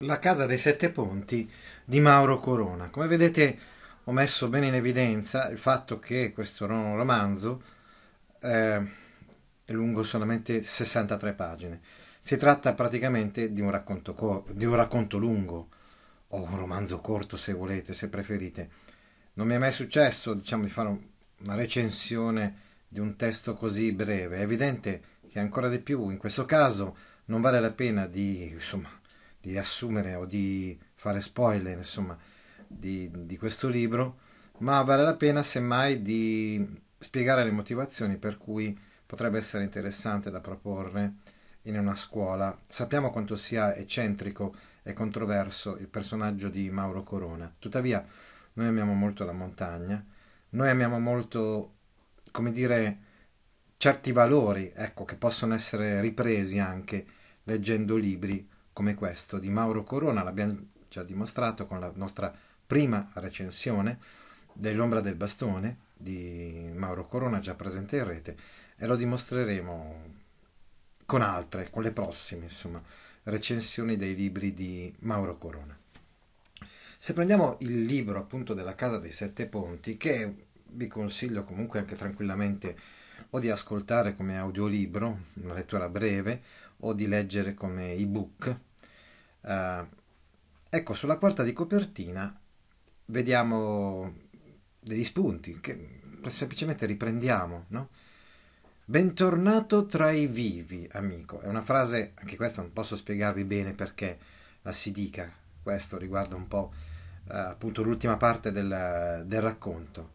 La casa dei sette ponti di Mauro Corona. Come vedete ho messo bene in evidenza il fatto che questo romanzo eh, è lungo solamente 63 pagine. Si tratta praticamente di un racconto, cor- di un racconto lungo o un romanzo corto se volete, se preferite. Non mi è mai successo diciamo, di fare un- una recensione di un testo così breve. È evidente che ancora di più in questo caso non vale la pena di... Insomma, di assumere o di fare spoiler, insomma, di, di questo libro, ma vale la pena semmai di spiegare le motivazioni per cui potrebbe essere interessante da proporre in una scuola. Sappiamo quanto sia eccentrico e controverso il personaggio di Mauro Corona. Tuttavia, noi amiamo molto la montagna, noi amiamo molto, come dire, certi valori, ecco, che possono essere ripresi anche leggendo libri come questo di Mauro Corona, l'abbiamo già dimostrato con la nostra prima recensione dell'ombra del bastone di Mauro Corona già presente in rete e lo dimostreremo con altre, con le prossime, insomma, recensioni dei libri di Mauro Corona. Se prendiamo il libro appunto della Casa dei Sette Ponti, che vi consiglio comunque anche tranquillamente o di ascoltare come audiolibro, una lettura breve, o di leggere come ebook, eh, ecco, sulla quarta di copertina vediamo degli spunti che semplicemente riprendiamo, no? Bentornato tra i vivi, amico. È una frase, anche questa non posso spiegarvi bene perché la si dica, questo riguarda un po' eh, appunto l'ultima parte del, del, racconto.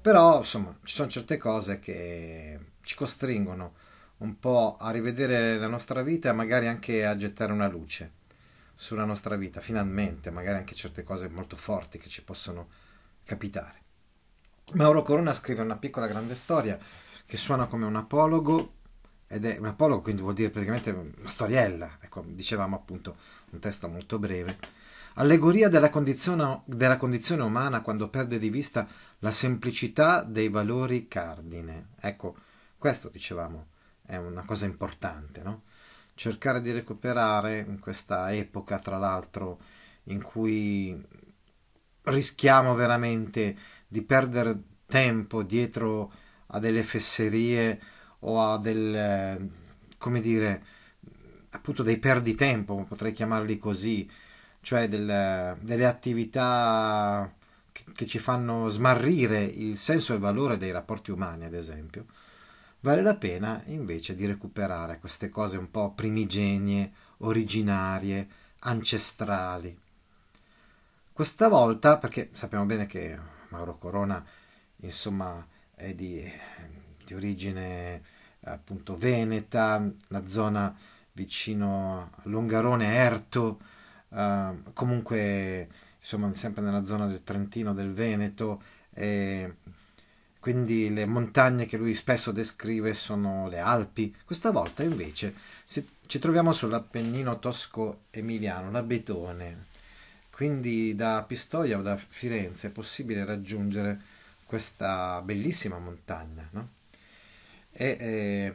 Però, insomma, ci sono certe cose che ci costringono un po' a rivedere la nostra vita e magari anche a gettare una luce sulla nostra vita, finalmente, magari anche certe cose molto forti che ci possono capitare. Mauro Corona scrive una piccola grande storia che suona come un apologo ed è un apologo, quindi vuol dire praticamente una storiella, ecco, dicevamo appunto un testo molto breve. Allegoria della condizione, della condizione umana quando perde di vista la semplicità dei valori cardine. Ecco, questo dicevamo è una cosa importante, no? cercare di recuperare in questa epoca, tra l'altro, in cui rischiamo veramente di perdere tempo dietro a delle fesserie o a del, come dire, appunto dei perditempo, potrei chiamarli così, cioè del, delle attività che, che ci fanno smarrire il senso e il valore dei rapporti umani, ad esempio Vale la pena invece di recuperare queste cose un po' primigenie, originarie, ancestrali. Questa volta, perché sappiamo bene che Mauro Corona, insomma, è di, di origine appunto veneta, la zona vicino a Longarone, Erto, eh, comunque insomma sempre nella zona del Trentino, del Veneto, e quindi le montagne che lui spesso descrive sono le Alpi. Questa volta invece ci troviamo sull'Appennino tosco-emiliano, l'Abetone. Quindi da Pistoia o da Firenze è possibile raggiungere questa bellissima montagna. No? E eh,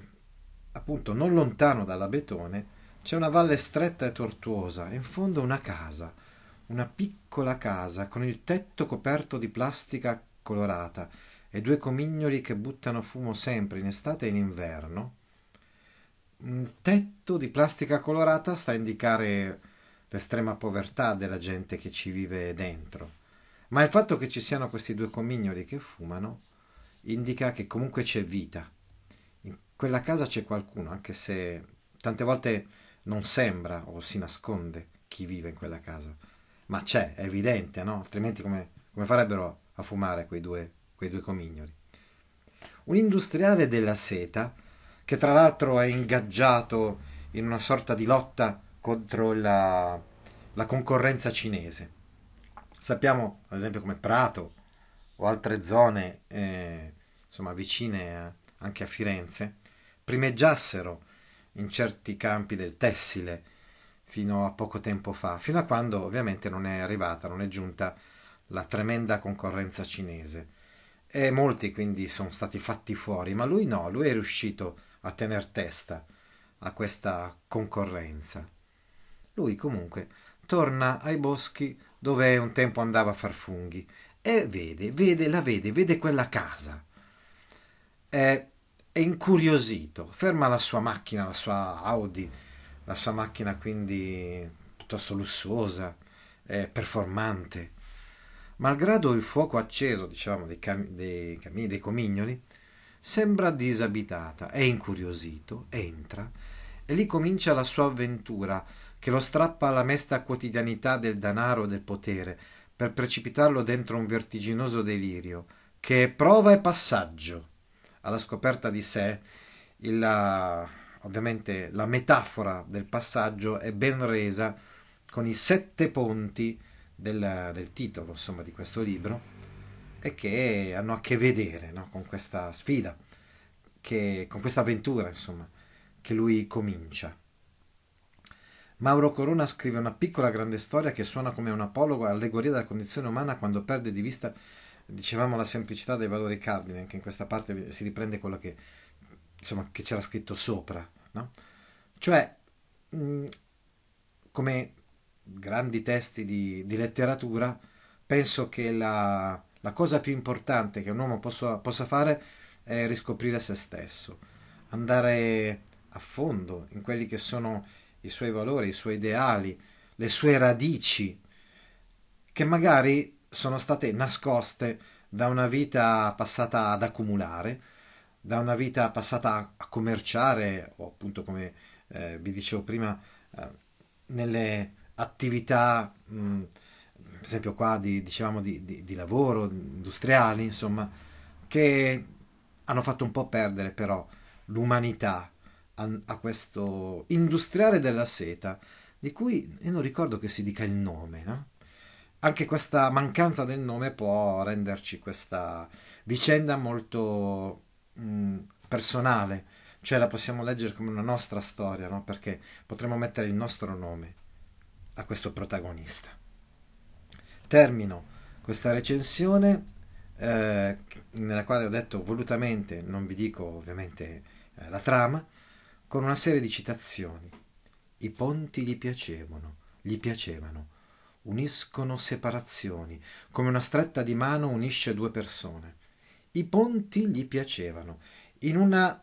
appunto non lontano dall'Abetone c'è una valle stretta e tortuosa, in fondo una casa, una piccola casa con il tetto coperto di plastica colorata e due comignoli che buttano fumo sempre in estate e in inverno. Un tetto di plastica colorata sta a indicare l'estrema povertà della gente che ci vive dentro. Ma il fatto che ci siano questi due comignoli che fumano indica che comunque c'è vita. In quella casa c'è qualcuno, anche se tante volte non sembra o si nasconde chi vive in quella casa. Ma c'è, è evidente, no? Altrimenti come, come farebbero a fumare quei due quei due comignoli. Un industriale della seta, che tra l'altro è ingaggiato in una sorta di lotta contro la, la concorrenza cinese. Sappiamo, ad esempio, come Prato o altre zone eh, insomma, vicine a, anche a Firenze primeggiassero in certi campi del tessile fino a poco tempo fa, fino a quando ovviamente non è arrivata, non è giunta la tremenda concorrenza cinese e molti quindi sono stati fatti fuori, ma lui no, lui è riuscito a tener testa a questa concorrenza. Lui comunque torna ai boschi dove un tempo andava a far funghi e vede, vede, la vede, vede quella casa. È, è incuriosito, ferma la sua macchina, la sua Audi, la sua macchina quindi piuttosto lussuosa, performante Malgrado il fuoco acceso, dicevamo, dei, cam- dei, cam- dei comignoli, sembra disabitata, è incuriosito, entra e lì comincia la sua avventura che lo strappa alla mesta quotidianità del danaro e del potere per precipitarlo dentro un vertiginoso delirio che è prova e passaggio alla scoperta di sé. Il, ovviamente la metafora del passaggio è ben resa con i sette ponti del, del titolo insomma, di questo libro e che hanno a che vedere no? con questa sfida, che, con questa avventura insomma, che lui comincia. Mauro Corona scrive una piccola grande storia che suona come un apologo allegoria della condizione umana quando perde di vista, dicevamo, la semplicità dei valori cardine, anche in questa parte si riprende quello che, insomma, che c'era scritto sopra, no? Cioè, mh, come grandi testi di, di letteratura, penso che la, la, cosa più importante che un uomo possa, possa fare è riscoprire se stesso, andare a fondo in quelli che sono i suoi valori, i suoi ideali, le sue radici, che magari sono state nascoste da una vita passata ad accumulare, da una vita passata a commerciare o appunto come eh, vi dicevo prima eh, nelle attività, mh, per esempio qua di, dicevamo di, di, di lavoro, industriali, insomma, che hanno fatto un po' perdere però l'umanità a, a questo industriale della seta, di cui io non ricordo che si dica il nome, no? anche questa mancanza del nome può renderci questa vicenda molto mh, personale, cioè la possiamo leggere come una nostra storia, no? perché potremmo mettere il nostro nome a questo protagonista. Termino questa recensione eh, nella quale ho detto volutamente, non vi dico ovviamente eh, la trama, con una serie di citazioni. I ponti gli piacevano, gli piacevano, uniscono separazioni, come una stretta di mano unisce due persone. I ponti gli piacevano, in una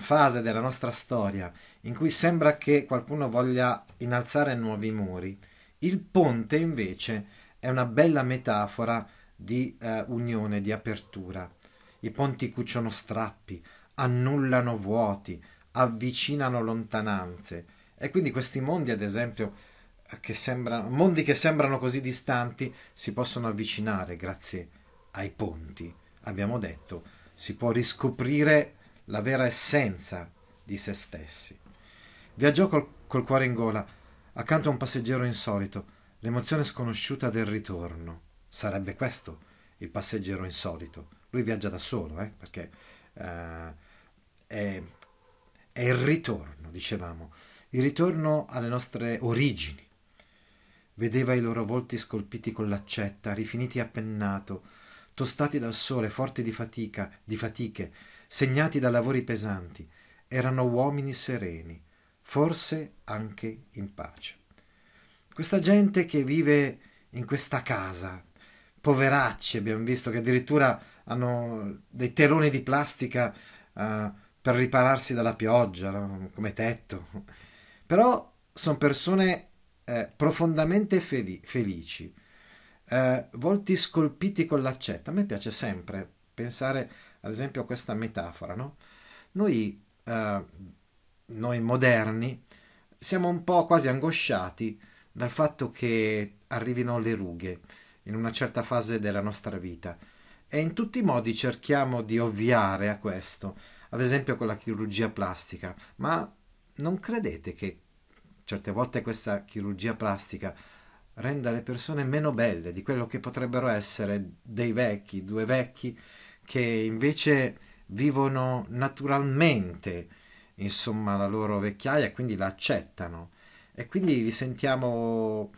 fase della nostra storia in cui sembra che qualcuno voglia innalzare nuovi muri, il ponte invece è una bella metafora di eh, unione, di apertura. I ponti cuciono strappi, annullano vuoti, avvicinano lontananze e quindi questi mondi, ad esempio, eh, che sembrano, mondi che sembrano così distanti si possono avvicinare grazie ai ponti. Abbiamo detto, si può riscoprire la vera essenza di se stessi. Viaggiò col, col cuore in gola, accanto a un passeggero insolito, l'emozione sconosciuta del ritorno. Sarebbe questo il passeggero insolito. Lui viaggia da solo, eh, perché eh, è, è il ritorno, dicevamo, il ritorno alle nostre origini. Vedeva i loro volti scolpiti con l'accetta, rifiniti a pennato, tostati dal sole, forti di fatica, di fatiche, segnati da lavori pesanti, erano uomini sereni, forse anche in pace. Questa gente che vive in questa casa, poveracci, abbiamo visto che addirittura hanno dei teloni di plastica uh, per ripararsi dalla pioggia, no? come tetto. Però sono persone eh, profondamente fel- felici, eh, volti scolpiti con l'accetta. A me piace sempre pensare ad esempio questa metafora, no? Noi, eh, noi moderni siamo un po' quasi angosciati dal fatto che arrivino le rughe in una certa fase della nostra vita e in tutti i modi cerchiamo di ovviare a questo, ad esempio con la chirurgia plastica, ma non credete che certe volte questa chirurgia plastica renda le persone meno belle di quello che potrebbero essere dei vecchi, due vecchi che invece vivono naturalmente insomma la loro vecchiaia quindi la accettano e quindi li sentiamo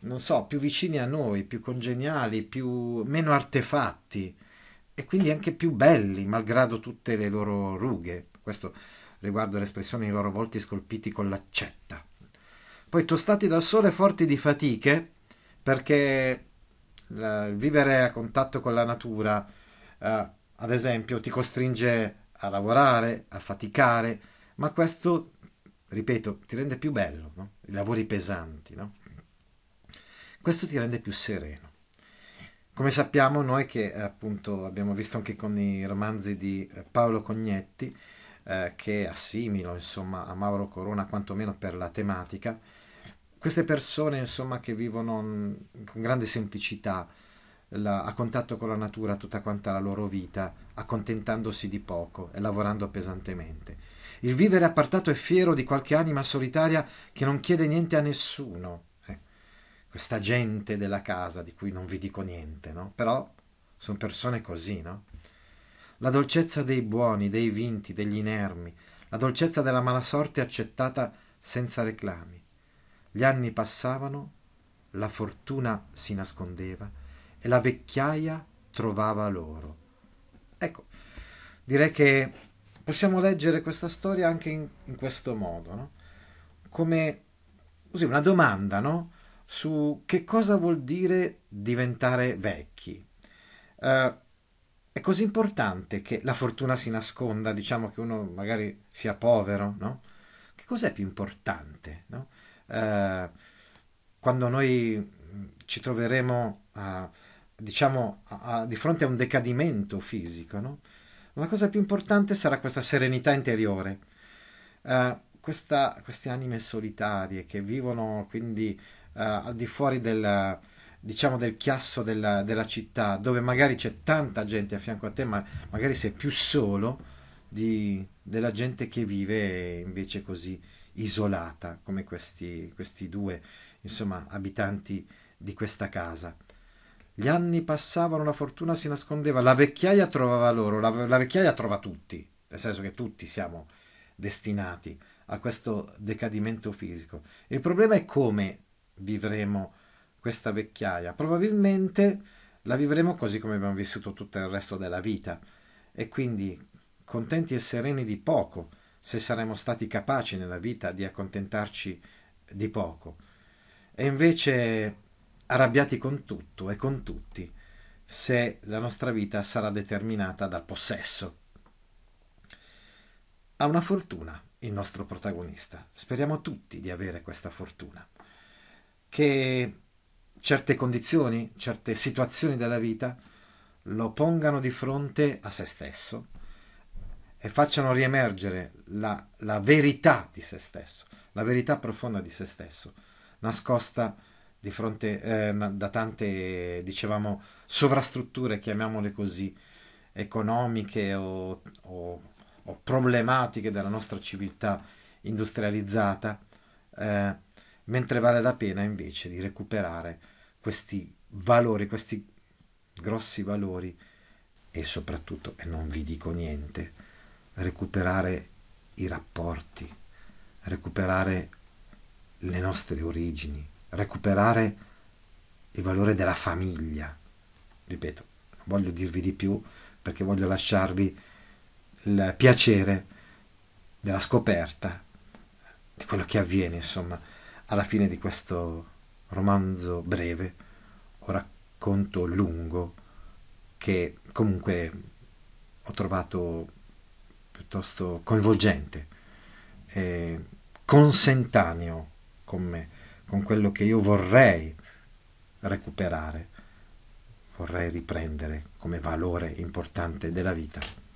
non so più vicini a noi più congeniali più meno artefatti e quindi anche più belli malgrado tutte le loro rughe questo riguardo l'espressione dei loro volti scolpiti con l'accetta poi tostati dal sole forti di fatiche perché il vivere a contatto con la natura eh, ad esempio, ti costringe a lavorare, a faticare, ma questo, ripeto, ti rende più bello, no? i lavori pesanti, no? questo ti rende più sereno. Come sappiamo noi che eh, appunto abbiamo visto anche con i romanzi di eh, Paolo Cognetti, eh, che assimilo insomma a Mauro Corona quantomeno per la tematica, queste persone insomma che vivono mm, con grande semplicità, la, a contatto con la natura tutta quanta la loro vita, accontentandosi di poco e lavorando pesantemente. Il vivere appartato e fiero di qualche anima solitaria che non chiede niente a nessuno. Eh. questa gente della casa di cui non vi dico niente, no? Però sono persone così, no? La dolcezza dei buoni, dei vinti, degli inermi, la dolcezza della mala sorte accettata senza reclami. Gli anni passavano, la fortuna si nascondeva, e la vecchiaia trovava loro. Ecco, direi che possiamo leggere questa storia anche in, in questo modo, no? come così, una domanda no? su che cosa vuol dire diventare vecchi. Uh, è così importante che la fortuna si nasconda, diciamo che uno magari sia povero, no? Che cos'è più importante? No? Eh, quando noi ci troveremo a, diciamo, a, a, di fronte a un decadimento fisico, no? la cosa più importante sarà questa serenità interiore. Uh, questa, queste anime solitarie che vivono quindi uh, al di fuori del, diciamo, del chiasso della, della, città, dove magari c'è tanta gente a fianco a te, ma magari sei più solo di, della gente che vive invece così isolata come questi, questi due insomma, abitanti di questa casa. Gli anni passavano, la fortuna si nascondeva, la vecchiaia trovava loro, la, la vecchiaia trova tutti, nel senso che tutti siamo destinati a questo decadimento fisico. Il problema è come vivremo questa vecchiaia. Probabilmente la vivremo così come abbiamo vissuto tutto il resto della vita e quindi contenti e sereni di poco, se saremo stati capaci nella vita di accontentarci di poco. E invece arrabbiati con tutto e con tutti se la nostra vita sarà determinata dal possesso. Ha una fortuna il nostro protagonista, speriamo tutti di avere questa fortuna, che certe condizioni, certe situazioni della vita lo pongano di fronte a se stesso e facciano riemergere la, la verità di se stesso, la verità profonda di se stesso, nascosta di fronte eh, da tante, dicevamo, sovrastrutture, chiamiamole così, economiche o, o, o problematiche della nostra civiltà industrializzata, eh, mentre vale la pena invece di recuperare questi valori, questi grossi valori e soprattutto, e non vi dico niente, recuperare i rapporti, recuperare le nostre origini, recuperare il valore della famiglia. Ripeto, non voglio dirvi di più perché voglio lasciarvi il piacere della scoperta di quello che avviene, insomma, alla fine di questo romanzo breve o racconto lungo che comunque ho trovato piuttosto coinvolgente, e consentaneo con me con quello che io vorrei recuperare, vorrei riprendere come valore importante della vita.